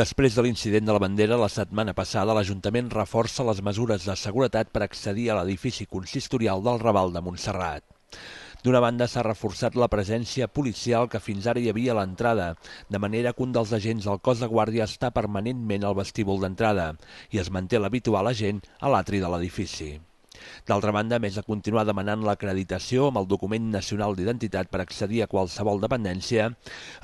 Després de l'incident de la bandera la setmana passada, l'Ajuntament reforça les mesures de seguretat per accedir a l'edifici consistorial del Raval de Montserrat. D'una banda, s'ha reforçat la presència policial que fins ara hi havia a l'entrada, de manera que un dels agents del cos de guàrdia està permanentment al vestíbul d'entrada i es manté l'habitual agent a l'atri de l'edifici. D'altra banda, a més de continuar demanant l'acreditació amb el document nacional d'identitat per accedir a qualsevol dependència,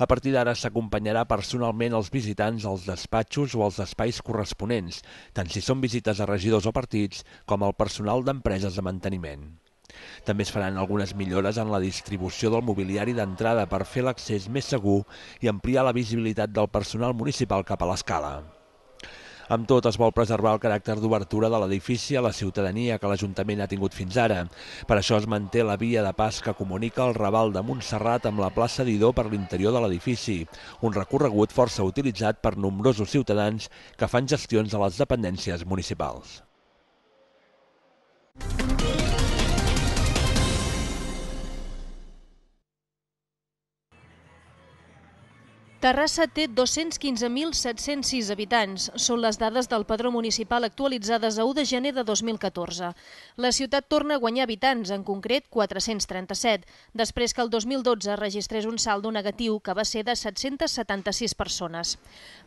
a partir d'ara s'acompanyarà personalment els visitants als despatxos o als espais corresponents, tant si són visites a regidors o partits com al personal d'empreses de manteniment. També es faran algunes millores en la distribució del mobiliari d'entrada per fer l'accés més segur i ampliar la visibilitat del personal municipal cap a l'escala. Amb tot, es vol preservar el caràcter d'obertura de l'edifici a la ciutadania que l'Ajuntament ha tingut fins ara. Per això es manté la via de pas que comunica el Raval de Montserrat amb la plaça d'Idó per l'interior de l'edifici, un recorregut força utilitzat per nombrosos ciutadans que fan gestions a les dependències municipals. Terrassa té 215.706 habitants. Són les dades del padró municipal actualitzades a 1 de gener de 2014. La ciutat torna a guanyar habitants, en concret 437, després que el 2012 registrés un saldo negatiu que va ser de 776 persones.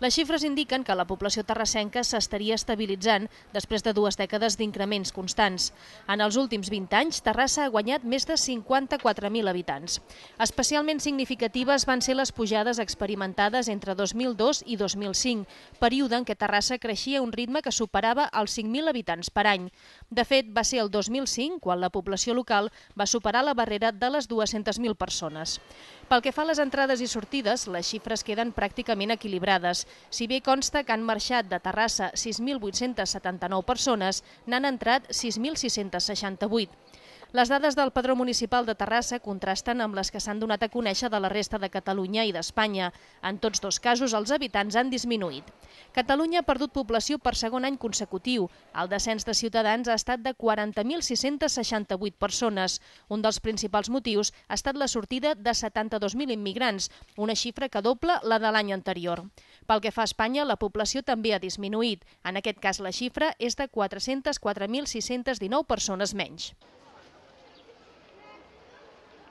Les xifres indiquen que la població terrassenca s'estaria estabilitzant després de dues dècades d'increments constants. En els últims 20 anys, Terrassa ha guanyat més de 54.000 habitants. Especialment significatives van ser les pujades experimentades experimentades entre 2002 i 2005, període en què Terrassa creixia a un ritme que superava els 5.000 habitants per any. De fet, va ser el 2005 quan la població local va superar la barrera de les 200.000 persones. Pel que fa a les entrades i sortides, les xifres queden pràcticament equilibrades. Si bé consta que han marxat de Terrassa 6.879 persones, n'han entrat 6.668. Les dades del Padró Municipal de Terrassa contrasten amb les que s'han donat a conèixer de la resta de Catalunya i d'Espanya. En tots dos casos, els habitants han disminuït. Catalunya ha perdut població per segon any consecutiu. El descens de ciutadans ha estat de 40.668 persones. Un dels principals motius ha estat la sortida de 72.000 immigrants, una xifra que doble la de l'any anterior. Pel que fa a Espanya, la població també ha disminuït. En aquest cas, la xifra és de 404.619 persones menys.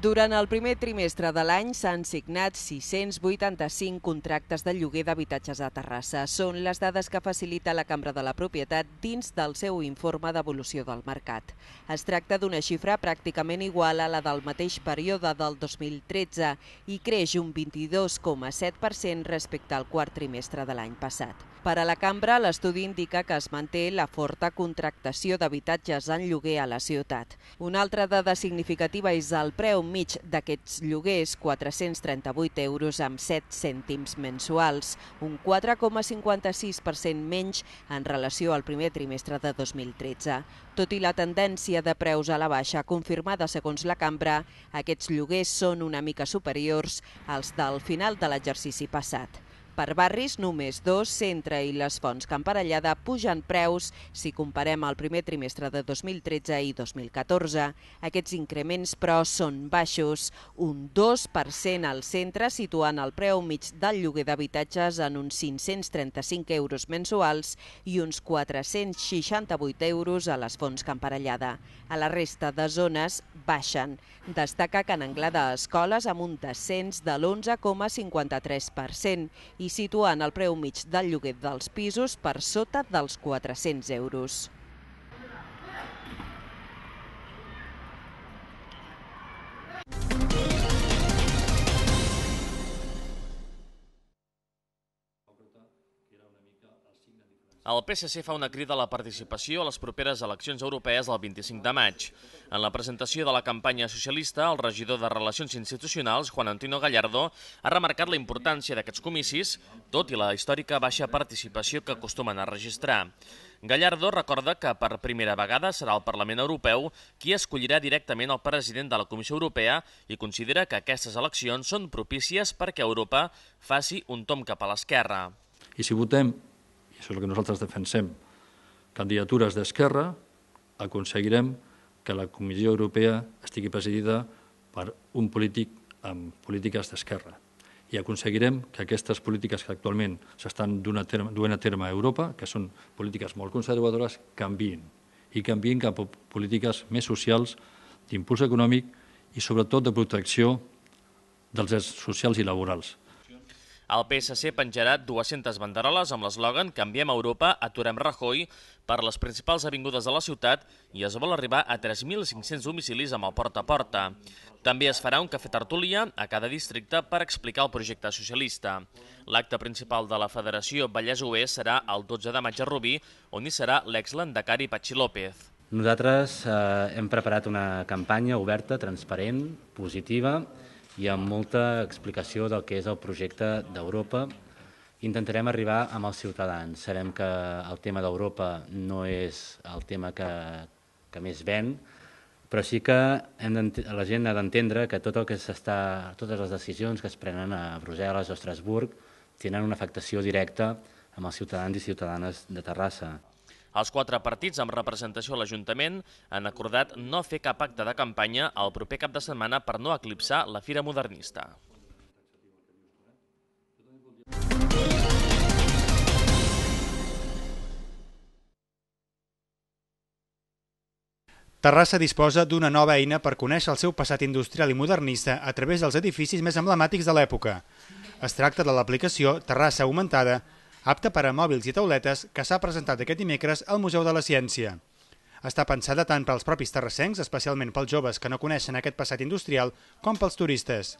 Durant el primer trimestre de l'any s'han signat 685 contractes de lloguer d'habitatges a Terrassa. Són les dades que facilita la Cambra de la Propietat dins del seu informe d'evolució del mercat. Es tracta d'una xifra pràcticament igual a la del mateix període del 2013 i creix un 22,7% respecte al quart trimestre de l'any passat. Per a la cambra, l'estudi indica que es manté la forta contractació d'habitatges en lloguer a la ciutat. Una altra dada significativa és el preu mig d'aquests lloguers, 438 euros amb 7 cèntims mensuals, un 4,56% menys en relació al primer trimestre de 2013. Tot i la tendència de preus a la baixa confirmada segons la cambra, aquests lloguers són una mica superiors als del final de l'exercici passat. Per barris, només dos, Centre i les Fonts Camparellada, pugen preus si comparem el primer trimestre de 2013 i 2014. Aquests increments, però, són baixos. Un 2% al centre, situant el preu mig del lloguer d'habitatges en uns 535 euros mensuals i uns 468 euros a les Fonts Camparellada. A la resta de zones baixen. Destaca que en Anglada Escoles amb un descens de l'11,53% i situen situant el preu mig del lloguer dels pisos per sota dels 400 euros. el PSC fa una crida a la participació a les properes eleccions europees el 25 de maig. En la presentació de la campanya socialista, el regidor de Relacions Institucionals, Juan Antino Gallardo, ha remarcat la importància d'aquests comicis, tot i la històrica baixa participació que acostumen a registrar. Gallardo recorda que per primera vegada serà el Parlament Europeu qui escollirà directament el president de la Comissió Europea i considera que aquestes eleccions són propícies perquè Europa faci un tom cap a l'esquerra. I si votem això és el que nosaltres defensem, candidatures d'esquerra, aconseguirem que la Comissió Europea estigui presidida per un polític amb polítiques d'esquerra. I aconseguirem que aquestes polítiques que actualment s'estan duent a terme a Europa, que són polítiques molt conservadores, canviïn. i canviïn cap a polítiques més socials, d'impuls econòmic i sobretot de protecció dels drets socials i laborals. El PSC penjarà 200 banderoles amb l'eslògan Canviem Europa, aturem Rajoy per les principals avingudes de la ciutat i es vol arribar a 3.500 domicilis amb el porta a porta. També es farà un cafè tertúlia a cada districte per explicar el projecte socialista. L'acte principal de la Federació Vallès Oest serà el 12 de maig a Rubí, on hi serà l'exlandecari Patxi López. Nosaltres eh, hem preparat una campanya oberta, transparent, positiva, i amb molta explicació del que és el projecte d'Europa. Intentarem arribar amb els ciutadans. Sabem que el tema d'Europa no és el tema que, que més ven, però sí que hem la gent ha d'entendre que tot el que s'està, totes les decisions que es prenen a Brussel·les o a Estrasburg tenen una afectació directa amb els ciutadans i ciutadanes de Terrassa. Els quatre partits amb representació a l'Ajuntament han acordat no fer cap acte de campanya el proper cap de setmana per no eclipsar la Fira Modernista. Terrassa disposa d'una nova eina per conèixer el seu passat industrial i modernista a través dels edificis més emblemàtics de l'època. Es tracta de l'aplicació Terrassa Augmentada, apta per a mòbils i tauletes que s'ha presentat aquest dimecres al Museu de la Ciència. Està pensada tant pels propis terrassencs, especialment pels joves que no coneixen aquest passat industrial, com pels turistes.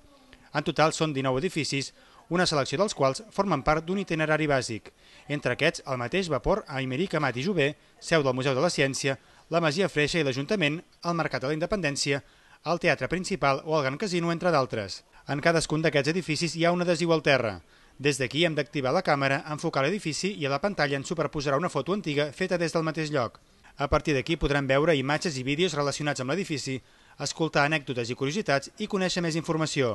En total són 19 edificis, una selecció dels quals formen part d'un itinerari bàsic. Entre aquests, el mateix vapor a Imerica Mat i Jové, seu del Museu de la Ciència, la Masia Freixa i l'Ajuntament, el Mercat de la Independència, el Teatre Principal o el Gran Casino, entre d'altres. En cadascun d'aquests edificis hi ha una desigual terra. Des d'aquí hem d'activar la càmera, enfocar l'edifici i a la pantalla ens superposarà una foto antiga feta des del mateix lloc. A partir d'aquí podran veure imatges i vídeos relacionats amb l'edifici, escoltar anècdotes i curiositats i conèixer més informació.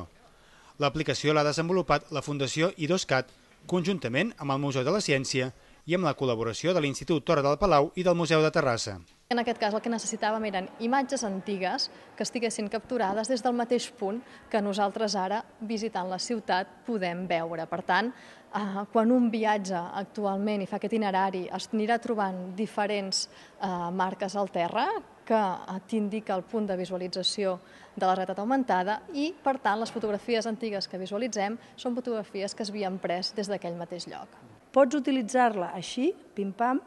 L'aplicació l'ha desenvolupat la Fundació I2CAT, conjuntament amb el Museu de la Ciència i amb la col·laboració de l'Institut Torre del Palau i del Museu de Terrassa. En aquest cas el que necessitàvem eren imatges antigues que estiguessin capturades des del mateix punt que nosaltres ara, visitant la ciutat, podem veure. Per tant, eh, quan un viatja actualment i fa aquest itinerari, es anirà trobant diferents eh, marques al terra que eh, t'indica el punt de visualització de la realitat augmentada i, per tant, les fotografies antigues que visualitzem són fotografies que s'havien pres des d'aquell mateix lloc. Pots utilitzar-la així, pim-pam,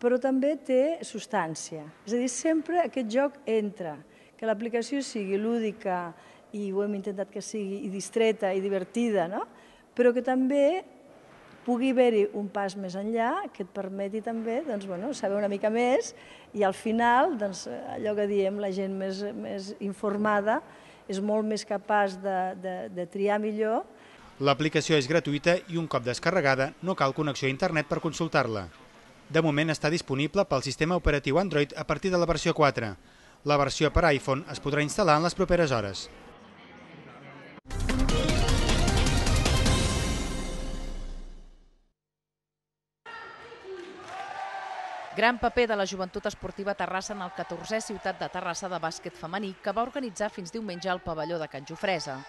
però també té substància. És a dir, sempre aquest joc entra. Que l'aplicació sigui lúdica, i ho hem intentat que sigui, i distreta, i divertida, no? però que també pugui haver-hi un pas més enllà que et permeti també doncs, bueno, saber una mica més i al final, doncs, allò que diem, la gent més, més informada és molt més capaç de, de, de triar millor L'aplicació és gratuïta i un cop descarregada no cal connexió a internet per consultar-la. De moment està disponible pel sistema operatiu Android a partir de la versió 4. La versió per iPhone es podrà instal·lar en les properes hores. Gran paper de la joventut esportiva Terrassa en el 14è Ciutat de Terrassa de bàsquet femení que va organitzar fins diumenge al pavelló de Can Jofresa.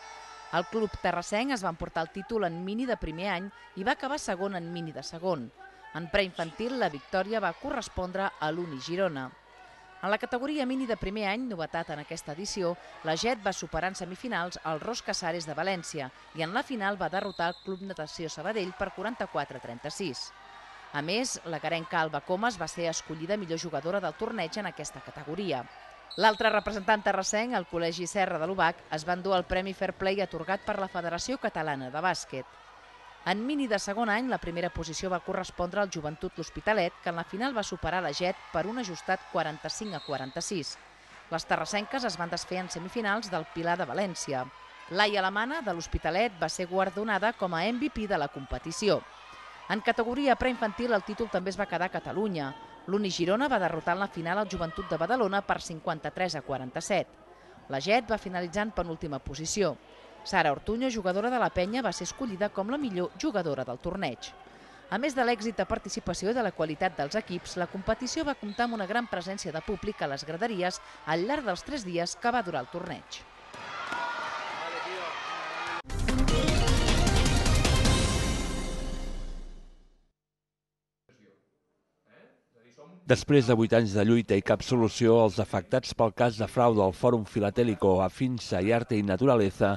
El club terrassenc es va emportar el títol en mini de primer any i va acabar segon en mini de segon. En preinfantil, la victòria va correspondre a l'Uni Girona. En la categoria mini de primer any, novetat en aquesta edició, la JET va superar en semifinals el Ros Casares de València i en la final va derrotar el Club Natació Sabadell per 44-36. A més, la Garenca Alba Comas va ser escollida millor jugadora del torneig en aquesta categoria. L'altre representant terrassenc, el Col·legi Serra de l'UBAC, es va endur el Premi Fair Play atorgat per la Federació Catalana de Bàsquet. En mini de segon any, la primera posició va correspondre al Joventut L'Hospitalet, que en la final va superar la JET per un ajustat 45 a 46. Les terrassenques es van desfer en semifinals del Pilar de València. Laia Alemana, de l'Hospitalet, va ser guardonada com a MVP de la competició. En categoria preinfantil, el títol també es va quedar a Catalunya. L'Uni Girona va derrotar en la final el Joventut de Badalona per 53 a 47. La Jet va finalitzar en penúltima posició. Sara Ortuño, jugadora de la penya, va ser escollida com la millor jugadora del torneig. A més de l'èxit de participació i de la qualitat dels equips, la competició va comptar amb una gran presència de públic a les graderies al llarg dels tres dies que va durar el torneig. Després de vuit anys de lluita i cap solució, els afectats pel cas de frau del Fòrum Filatèlico a Finsa i Arte i Naturaleza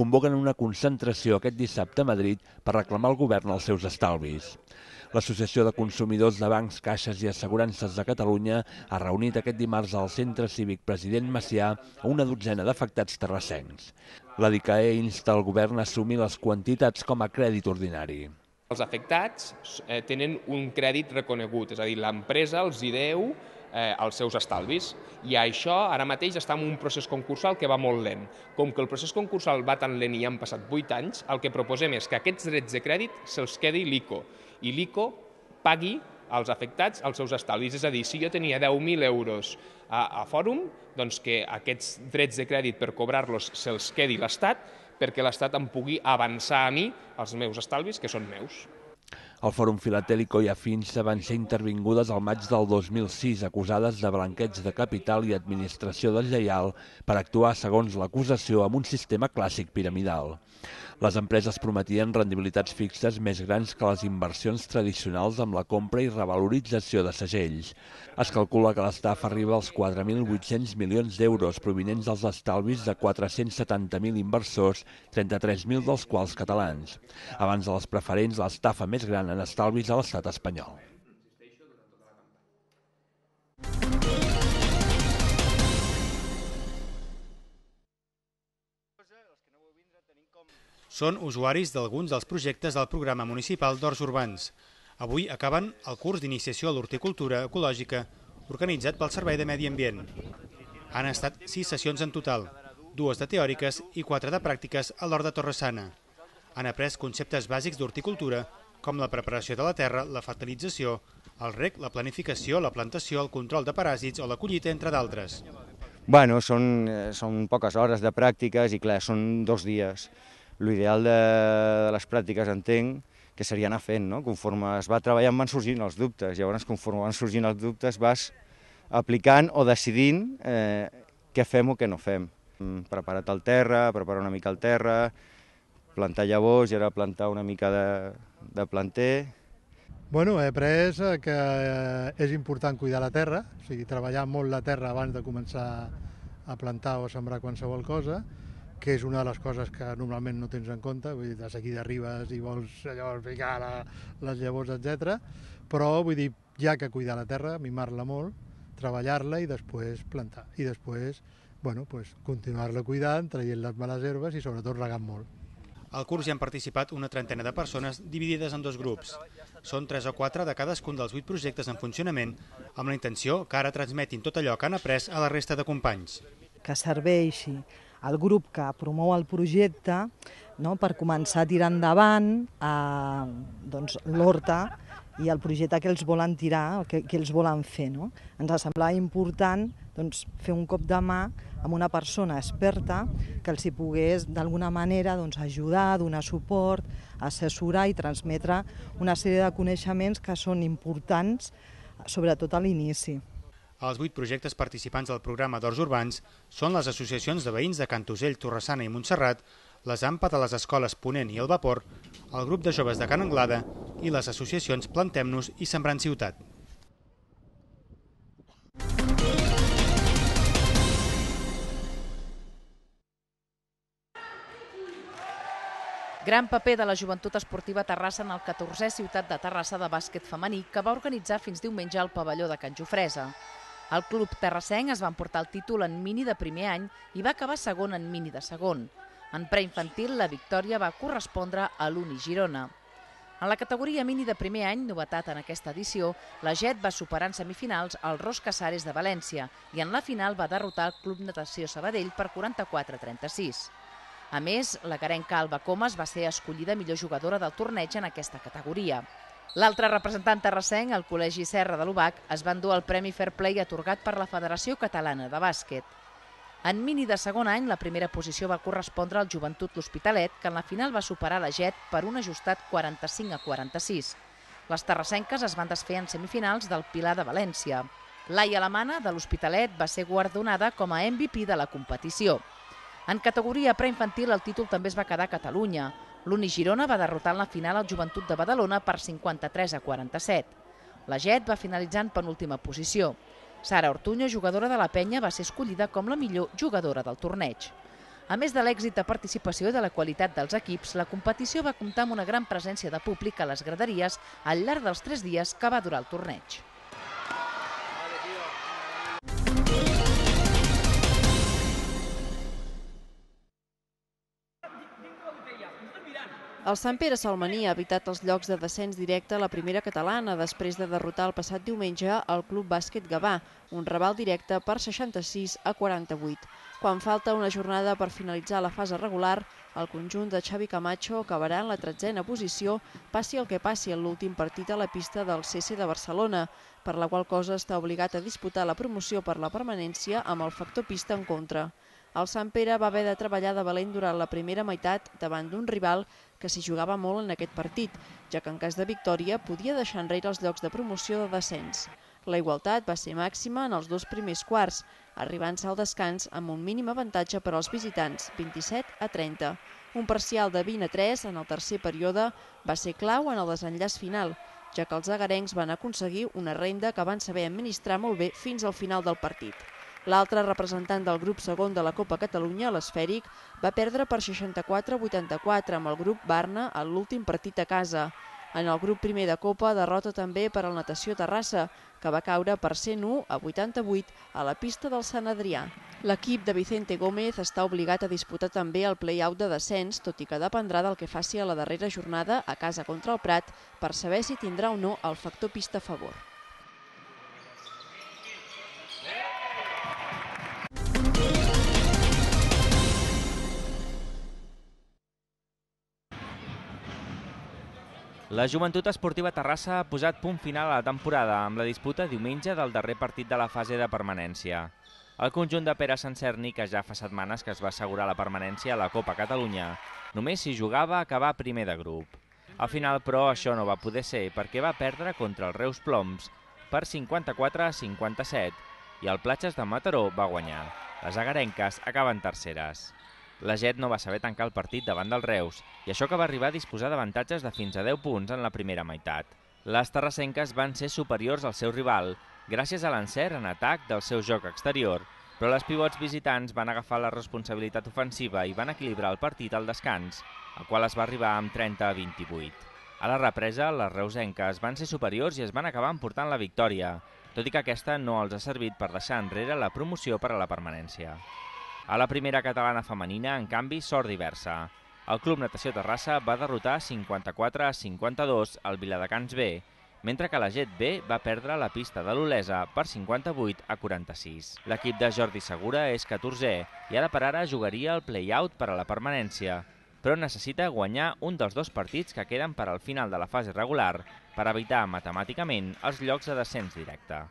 convoquen una concentració aquest dissabte a Madrid per reclamar al govern els seus estalvis. L'Associació de Consumidors de Bancs, Caixes i Assegurances de Catalunya ha reunit aquest dimarts al Centre Cívic President Macià a una dotzena d'afectats terrassencs. La DICAE insta el govern a assumir les quantitats com a crèdit ordinari. Els afectats eh, tenen un crèdit reconegut, és a dir, l'empresa els hi deu eh, els seus estalvis. I això ara mateix està en un procés concursal que va molt lent. Com que el procés concursal va tan lent i han passat 8 anys, el que proposem és que aquests drets de crèdit se'ls quedi l'ICO i l'ICO pagui als afectats els seus estalvis. És a dir, si jo tenia 10.000 euros a, a Fòrum, doncs que aquests drets de crèdit per cobrar-los se'ls quedi l'Estat perquè l'Estat em pugui avançar a mi els meus estalvis, que són meus. El Fòrum Filatélico i Afins van ser intervingudes al maig del 2006 acusades de blanqueig de capital i administració deslleial per actuar, segons l'acusació, amb un sistema clàssic piramidal. Les empreses prometien rendibilitats fixes més grans que les inversions tradicionals amb la compra i revalorització de segells. Es calcula que l'estafa arriba als 4.800 milions d'euros provinents dels estalvis de 470.000 inversors, 33.000 dels quals catalans. Abans de les preferents, l'estafa més gran en estalvis a l'estat espanyol. Són usuaris d'alguns dels projectes del Programa Municipal d'Horts Urbans. Avui acaben el curs d'iniciació a l'horticultura ecològica organitzat pel Servei de Medi Ambient. Han estat sis sessions en total, dues de teòriques i quatre de pràctiques a l'Hort de Torresana. Han après conceptes bàsics d'horticultura, com la preparació de la terra, la fertilització, el rec, la planificació, la plantació, el control de paràsits o la collita, entre d'altres. Bueno, són, eh, són poques hores de pràctiques i clar, són dos dies l'ideal de, de les pràctiques, entenc, que seria anar fent, no? Conforme es va treballant van sorgint els dubtes, llavors conforme van sorgint els dubtes vas aplicant o decidint eh, què fem o què no fem. Mm, preparat el terra, preparar una mica el terra, plantar llavors i ara plantar una mica de, de planter. Bueno, he après eh, que eh, és important cuidar la terra, o sigui, treballar molt la terra abans de començar a plantar o a sembrar qualsevol cosa, que és una de les coses que normalment no tens en compte, vull dir, de seguida arribes i vols allò, ficar la, les llavors, etc. Però, vull dir, hi ha que cuidar la terra, mimar-la molt, treballar-la i després plantar. I després, bueno, pues, continuar-la cuidant, traient les males herbes i sobretot regant molt. Al curs hi han participat una trentena de persones dividides en dos grups. Són tres o quatre de cadascun dels vuit projectes en funcionament amb la intenció que ara transmetin tot allò que han après a la resta de companys. Que serveixi el grup que promou el projecte no, per començar a tirar endavant eh, doncs, l'horta i el projecte que els volen tirar, que, que els volen fer. No? Ens semblava important doncs, fer un cop de mà amb una persona experta que els hi pogués d'alguna manera doncs, ajudar, donar suport, assessorar i transmetre una sèrie de coneixements que són importants, sobretot a l'inici. Els vuit projectes participants del programa d'Horts Urbans són les associacions de veïns de Cantusell, Torressana i Montserrat, les AMPA de les escoles Ponent i El Vapor, el grup de joves de Can Anglada i les associacions Plantem-nos i Sembrant Ciutat. Gran paper de la joventut esportiva Terrassa en el 14è Ciutat de Terrassa de bàsquet femení que va organitzar fins diumenge al pavelló de Can Jofresa. El club terrassenc es va emportar el títol en mini de primer any i va acabar segon en mini de segon. En preinfantil, la victòria va correspondre a l'Uni Girona. En la categoria mini de primer any, novetat en aquesta edició, la JET va superar en semifinals el Ros Casares de València i en la final va derrotar el Club Natació Sabadell per 44-36. A més, la Garenca Calva Comas va ser escollida millor jugadora del torneig en aquesta categoria. L'altre representant terrassenc, el Col·legi Serra de l'Ubac, es va endur el Premi Fair Play atorgat per la Federació Catalana de Bàsquet. En mini de segon any, la primera posició va correspondre al Joventut L'Hospitalet, que en la final va superar la JET per un ajustat 45 a 46. Les terrassenques es van desfer en semifinals del Pilar de València. L'Ai Alemana, de l'Hospitalet, va ser guardonada com a MVP de la competició. En categoria preinfantil, el títol també es va quedar a Catalunya. L'Uni Girona va derrotar en la final el Joventut de Badalona per 53 a 47. La Jet va finalitzar en penúltima posició. Sara Ortuño, jugadora de la penya, va ser escollida com la millor jugadora del torneig. A més de l'èxit de participació i de la qualitat dels equips, la competició va comptar amb una gran presència de públic a les graderies al llarg dels tres dies que va durar el torneig. El Sant Pere Salmaní ha evitat els llocs de descens directe a la primera catalana després de derrotar el passat diumenge el Club Bàsquet Gavà, un rebal directe per 66 a 48. Quan falta una jornada per finalitzar la fase regular, el conjunt de Xavi Camacho acabarà en la tretzena posició, passi el que passi en l'últim partit a la pista del CC de Barcelona, per la qual cosa està obligat a disputar la promoció per la permanència amb el factor pista en contra el Sant Pere va haver de treballar de valent durant la primera meitat davant d'un rival que s'hi jugava molt en aquest partit, ja que en cas de victòria podia deixar enrere els llocs de promoció de descens. La igualtat va ser màxima en els dos primers quarts, arribant-se al descans amb un mínim avantatge per als visitants, 27 a 30. Un parcial de 20 a 3 en el tercer període va ser clau en el desenllaç final, ja que els agarencs van aconseguir una renda que van saber administrar molt bé fins al final del partit. L'altre representant del grup segon de la Copa Catalunya, l'Esfèric, va perdre per 64-84 amb el grup Barna a l'últim partit a casa. En el grup primer de Copa, derrota també per al Natació Terrassa, que va caure per 101 a 88 a la pista del Sant Adrià. L'equip de Vicente Gómez està obligat a disputar també el play-out de descens, tot i que dependrà del que faci a la darrera jornada a casa contra el Prat per saber si tindrà o no el factor pista a favor. La Joventut Esportiva Terrassa ha posat punt final a la temporada amb la disputa diumenge del darrer partit de la fase de permanència. El conjunt de Pere Sancerni, que ja fa setmanes que es va assegurar la permanència a la Copa Catalunya, només si jugava acabar primer de grup. Al final, però, això no va poder ser perquè va perdre contra el Reus Ploms per 54 a 57 i el Platges de Mataró va guanyar. Les agarenques acaben terceres. La Jet no va saber tancar el partit davant del Reus i això que va arribar a disposar d'avantatges de fins a 10 punts en la primera meitat. Les terrassenques van ser superiors al seu rival gràcies a l'encert en atac del seu joc exterior, però les pivots visitants van agafar la responsabilitat ofensiva i van equilibrar el partit al descans, al qual es va arribar amb 30 a 28. A la represa, les reusenques van ser superiors i es van acabar emportant la victòria, tot i que aquesta no els ha servit per deixar enrere la promoció per a la permanència. A la primera catalana femenina, en canvi, sort diversa. El Club Natació Terrassa va derrotar 54 a 52 al Viladecans B, mentre que la Jet B va perdre la pista de l'Olesa per 58 a 46. L'equip de Jordi Segura és 14è i ara per ara jugaria el play-out per a la permanència, però necessita guanyar un dels dos partits que queden per al final de la fase regular per evitar matemàticament els llocs de descens directe.